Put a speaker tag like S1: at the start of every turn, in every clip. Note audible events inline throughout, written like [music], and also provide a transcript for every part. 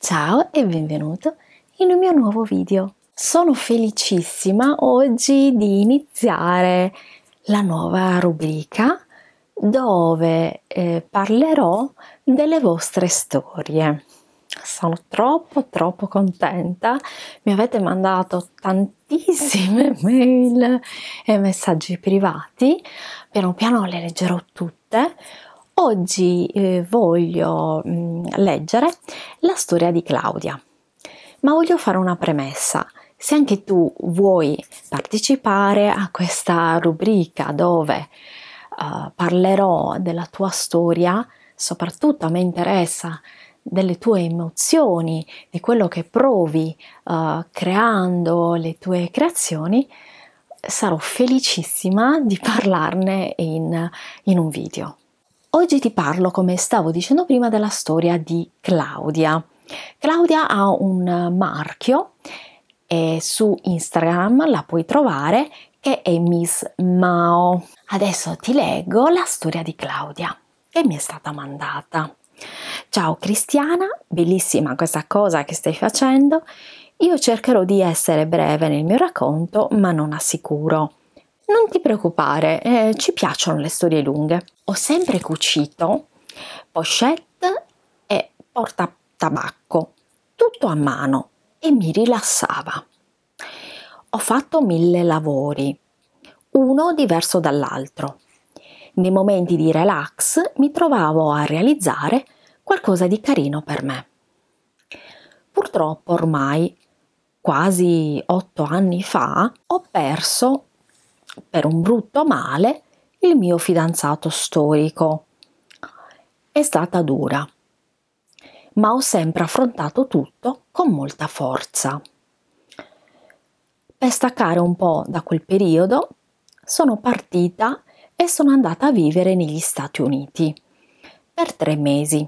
S1: Ciao e benvenuto in un mio nuovo video. Sono felicissima oggi di iniziare la nuova rubrica dove eh, parlerò delle vostre storie. Sono troppo troppo contenta, mi avete mandato tantissime [laughs] mail e messaggi privati, piano piano le leggerò tutte Oggi eh, voglio mh, mm, leggere la storia di Claudia, ma voglio fare una premessa. Se anche tu vuoi partecipare a questa rubrica dove uh, parlerò della tua storia, soprattutto a me interessa delle tue emozioni, di quello che provi uh, creando le tue creazioni, sarò felicissima di parlarne in, in un video. Oggi ti parlo, come stavo dicendo prima, della storia di Claudia. Claudia ha un marchio e su Instagram la puoi trovare che è Miss Mao. Adesso ti leggo la storia di Claudia che mi è stata mandata. Ciao Cristiana, bellissima questa cosa che stai facendo. Io cercherò di essere breve nel mio racconto, ma non assicuro. Non ti preoccupare, eh, ci piacciono le storie lunghe. Ho sempre cucito pochette e porta tabacco, tutto a mano e mi rilassava. Ho fatto mille lavori, uno diverso dall'altro. Nei momenti di relax mi trovavo a realizzare qualcosa di carino per me. Purtroppo ormai, quasi otto anni fa, ho perso per un brutto male, il mio fidanzato storico. È stata dura, ma ho sempre affrontato tutto con molta forza. Per staccare un po' da quel periodo, sono partita e sono andata a vivere negli Stati Uniti per tre mesi,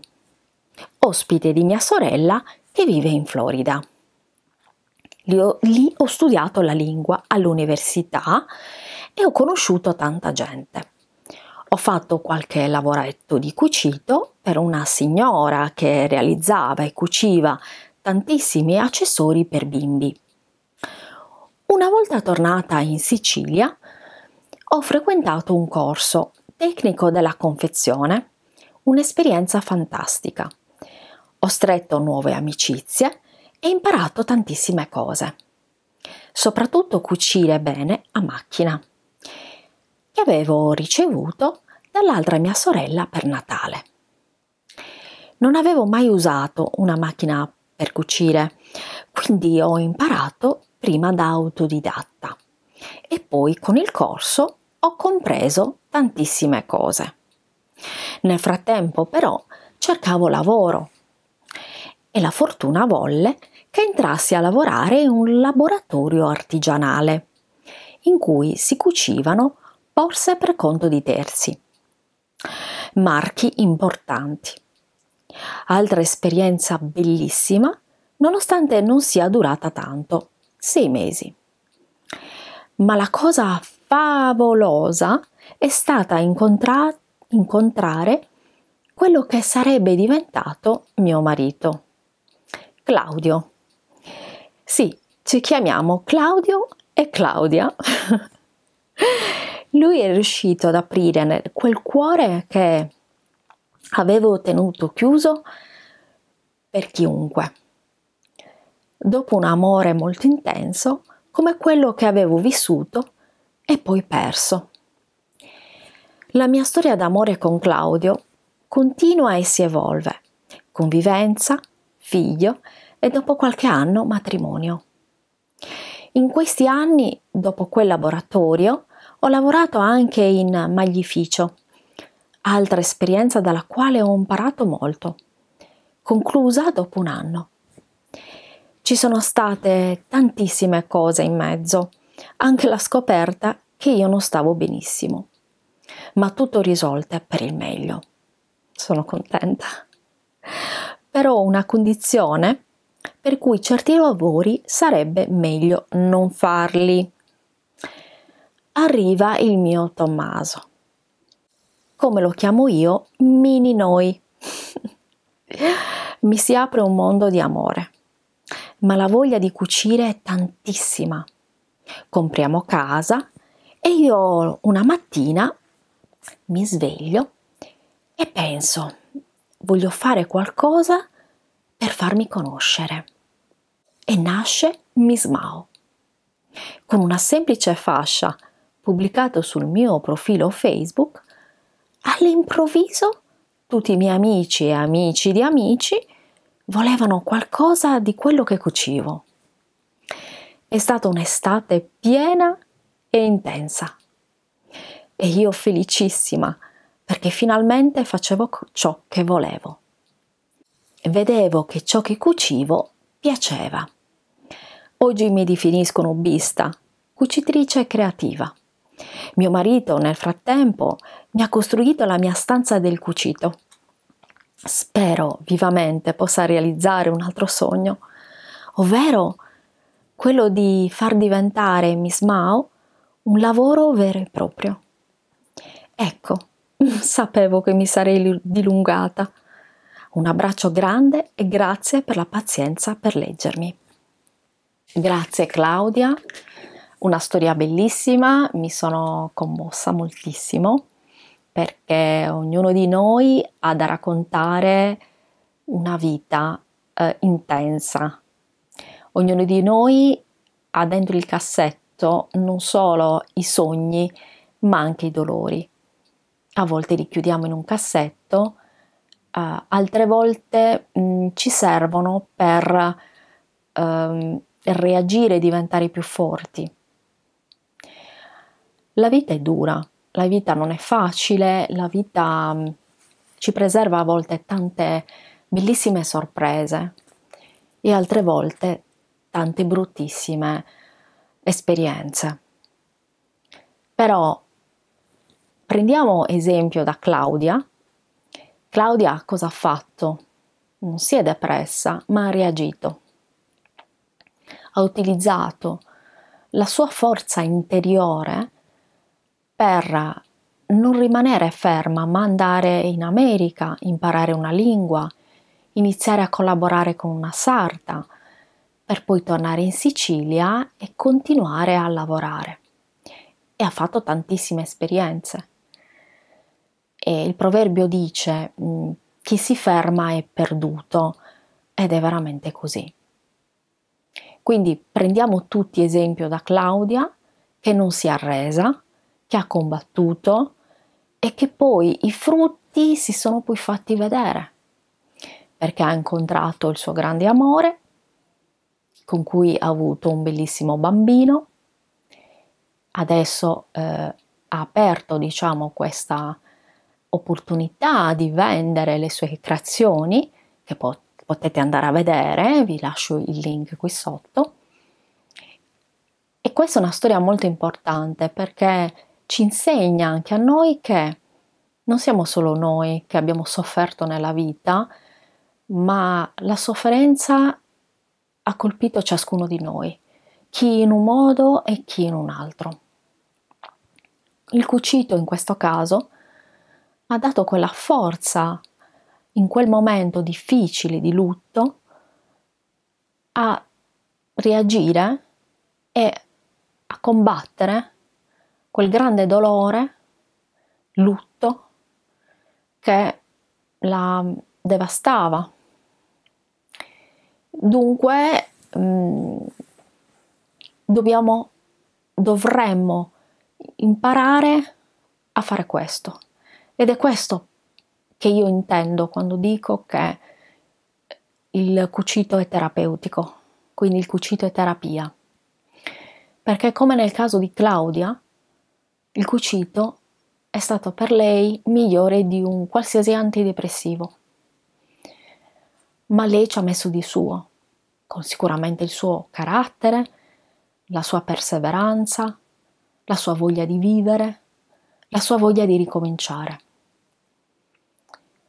S1: ospite di mia sorella che vive in Florida. Lì ho, studiato la lingua all'università e ho conosciuto tanta gente. Ho fatto qualche lavoretto di cucito per una signora che realizzava e cuciva tantissimi accessori per bimbi. Una volta tornata in Sicilia, ho frequentato un corso tecnico della confezione, un'esperienza fantastica. Ho stretto nuove amicizie e imparato tantissime cose, soprattutto cucire bene a macchina che avevo ricevuto dall'altra mia sorella per Natale. Non avevo mai usato una macchina per cucire, quindi ho imparato prima da autodidatta e poi con il corso ho compreso tantissime cose. Nel frattempo però cercavo lavoro e la fortuna volle che entrassi a lavorare in un laboratorio artigianale in cui si cucivano borse per conto di terzi. Marchi importanti. Altra esperienza bellissima, nonostante non sia durata tanto, sei mesi. Ma la cosa favolosa è stata incontra- incontrare quello che sarebbe diventato mio marito, Claudio. Sì, ci chiamiamo Claudio e Claudia. [laughs] lui è riuscito ad aprire quel cuore che avevo tenuto chiuso per chiunque. Dopo un amore molto intenso, come quello che avevo vissuto e poi perso. La mia storia d'amore con Claudio continua e si evolve. Convivenza, figlio e dopo qualche anno matrimonio. In questi anni, dopo quel laboratorio, ho lavorato anche in maglificio, altra esperienza dalla quale ho imparato molto, conclusa dopo un anno. Ci sono state tantissime cose in mezzo, anche la scoperta che io non stavo benissimo, ma tutto risolte per il meglio. Sono contenta. Però una condizione per cui certi lavori sarebbe meglio non farli arriva il mio Tommaso. Come lo chiamo io, mini noi. [laughs] Mi si apre un mondo di amore, ma la voglia di cucire è tantissima. Compriamo casa e io una mattina mi sveglio e penso, voglio fare qualcosa per farmi conoscere. E nasce Mismao con una semplice fascia pubblicato sul mio profilo Facebook, all'improvviso tutti i miei amici e amici di amici volevano qualcosa di quello che cucivo. È stata un'estate piena e intensa. E io felicissima perché finalmente facevo ciò che volevo. Vedevo che ciò che cucivo piaceva. Oggi mi definiscono bista, cucitrice creativa. Mio marito, nel frattempo, mi ha costruito la mia stanza del cucito. Spero vivamente possa realizzare un altro sogno, ovvero quello di far diventare Miss Mao un lavoro vero e proprio. Ecco, [laughs] sapevo che mi sarei dilungata. Un abbraccio grande e grazie per la pazienza per leggermi. Grazie Claudia una storia bellissima, mi sono commossa moltissimo perché ognuno di noi ha da raccontare una vita eh, intensa. Ognuno di noi ha dentro il cassetto non solo i sogni, ma anche i dolori. A volte li chiudiamo in un cassetto, eh, altre volte mh, mm, ci servono per eh, reagire e diventare più forti. La vita è dura, la vita non è facile, la vita mm, ci preserva a volte tante bellissime sorprese e altre volte tante bruttissime esperienze. Però prendiamo esempio da Claudia. Claudia cosa ha fatto? Non si è depressa, ma ha reagito. Ha utilizzato la sua forza interiore per non rimanere ferma, ma andare in America, imparare una lingua, iniziare a collaborare con una sarta, per poi tornare in Sicilia e continuare a lavorare. E ha fatto tantissime esperienze. E il proverbio dice mm, chi si ferma è perduto ed è veramente così. Quindi prendiamo tutti esempio da Claudia che non si è arresa, che ha combattuto e che poi i frutti si sono poi fatti vedere perché ha incontrato il suo grande amore con cui ha avuto un bellissimo bambino adesso eh, ha aperto diciamo questa opportunità di vendere le sue creazioni che pot- potete andare a vedere vi lascio il link qui sotto e questa è una storia molto importante perché ci insegna anche a noi che non siamo solo noi che abbiamo sofferto nella vita, ma la sofferenza ha colpito ciascuno di noi, chi in un modo e chi in un altro. Il cucito in questo caso ha dato quella forza in quel momento difficile di lutto a reagire e a combattere quel grande dolore, lutto che la devastava. Dunque mm, dobbiamo, dovremmo imparare a fare questo. Ed è questo che io intendo quando dico che il cucito è terapeutico, quindi il cucito è terapia. Perché come nel caso di Claudia, il cucito è stato per lei migliore di un qualsiasi antidepressivo. Ma lei ci ha messo di suo, con sicuramente il suo carattere, la sua perseveranza, la sua voglia di vivere, la sua voglia di ricominciare.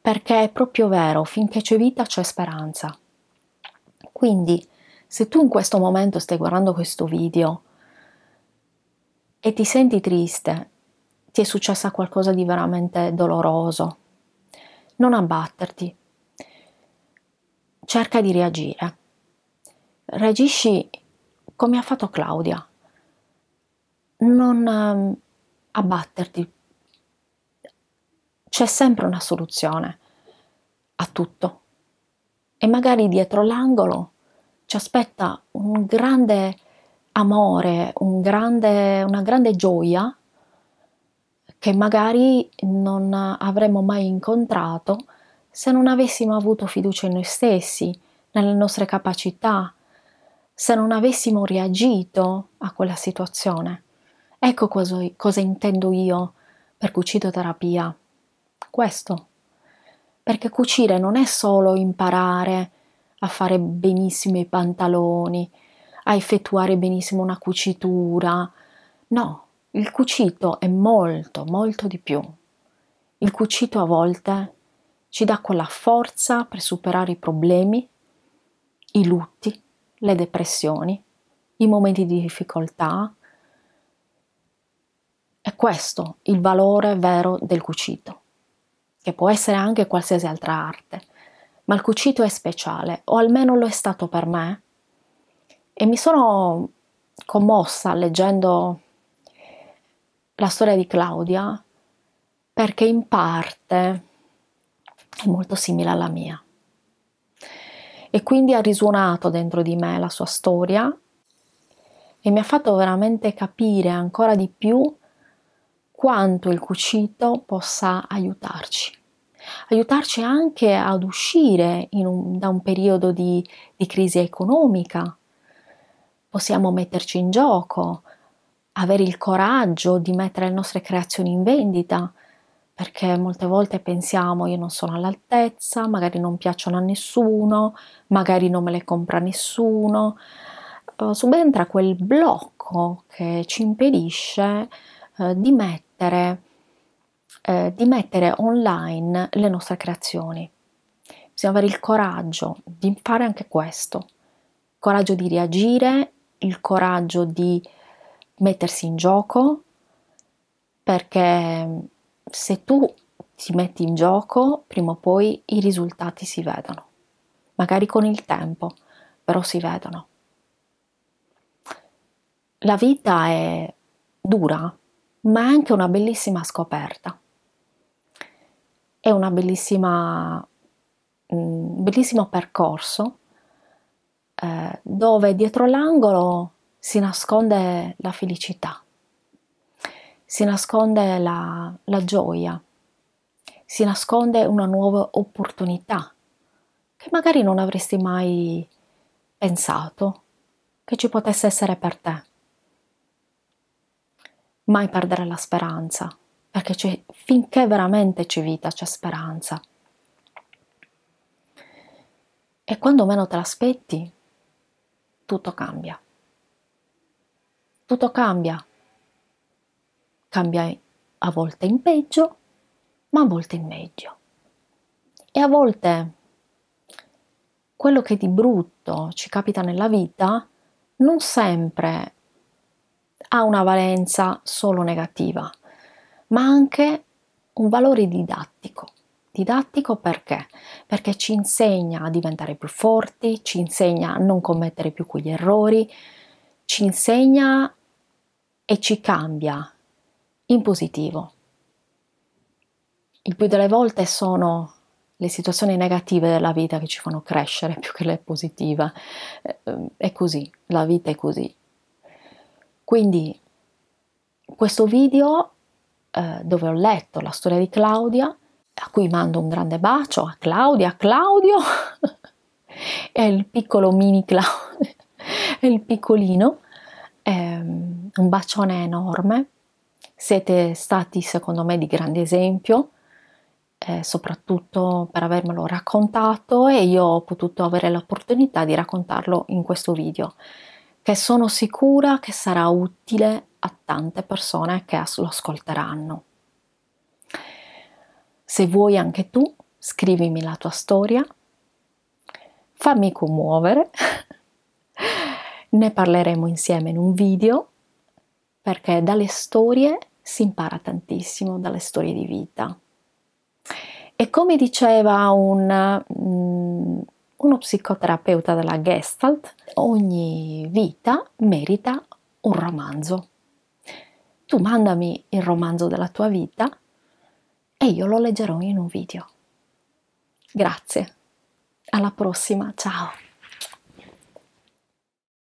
S1: Perché è proprio vero, finché c'è vita c'è speranza. Quindi, se tu in questo momento stai guardando questo video, e ti senti triste, ti è successa qualcosa di veramente doloroso, non abbatterti, cerca di reagire. Reagisci come ha fatto Claudia, non um, abbatterti. C'è sempre una soluzione a tutto e magari dietro l'angolo ci aspetta un grande amore, un grande, una grande gioia che magari non avremmo mai incontrato se non avessimo avuto fiducia in noi stessi, nelle nostre capacità, se non avessimo reagito a quella situazione. Ecco cosa, cosa intendo io per cucitoterapia. Questo. Perché cucire non è solo imparare a fare benissimo i pantaloni, a effettuare benissimo una cucitura. No, il cucito è molto, molto di più. Il cucito a volte ci dà quella forza per superare i problemi, i lutti, le depressioni, i momenti di difficoltà. È questo il valore vero del cucito, che può essere anche qualsiasi altra arte, ma il cucito è speciale, o almeno lo è stato per me, e mi sono commossa leggendo la storia di Claudia perché in parte è molto simile alla mia. E quindi ha risuonato dentro di me la sua storia e mi ha fatto veramente capire ancora di più quanto il cucito possa aiutarci. Aiutarci anche ad uscire un, da un periodo di, di crisi economica, possiamo metterci in gioco, avere il coraggio di mettere le nostre creazioni in vendita, perché molte volte pensiamo io non sono all'altezza, magari non piacciono a nessuno, magari non me le compra nessuno. Eh, subentra quel blocco che ci impedisce uh, di, mettere, uh, di mettere online le nostre creazioni. Bisogna avere il coraggio di fare anche questo, coraggio di reagire il coraggio di mettersi in gioco, perché se tu ti metti in gioco, prima o poi i risultati si vedono, magari con il tempo, però si vedono. La vita è dura, ma è anche una bellissima scoperta. È una bellissima, un mm, bellissimo percorso eh, dove dietro l'angolo si nasconde la felicità, si nasconde la, la gioia, si nasconde una nuova opportunità che magari non avresti mai pensato che ci potesse essere per te. Mai perdere la speranza, perché finché veramente c'è vita c'è speranza. E quando meno te l'aspetti, tutto cambia. Tutto cambia. Cambia a volte in peggio, ma a volte in meglio. E a volte quello che di brutto ci capita nella vita non sempre ha una valenza solo negativa, ma anche un valore didattico. Didattico perché? Perché ci insegna a diventare più forti, ci insegna a non commettere più quegli errori, ci insegna e ci cambia in positivo. Il più delle volte sono le situazioni negative della vita che ci fanno crescere più che le positive. Eh, è così, la vita è così. Quindi questo video eh, dove ho letto la storia di Claudia a cui mando un grande bacio, a Claudia, a Claudio e [laughs] il piccolo mini Claudio, e [laughs] il piccolino, ehm, un bacione enorme. Siete stati secondo me di grande esempio, eh, soprattutto per avermelo raccontato e io ho potuto avere l'opportunità di raccontarlo in questo video, che sono sicura che sarà utile a tante persone che lo ascolteranno. Se vuoi anche tu, scrivimi la tua storia, fammi commuovere, [laughs] ne parleremo insieme in un video, perché dalle storie si impara tantissimo, dalle storie di vita. E come diceva un, mm, uno psicoterapeuta della Gestalt, ogni vita merita un romanzo. Tu mandami il romanzo della tua vita e io lo leggerò in un video. Grazie, alla prossima, ciao!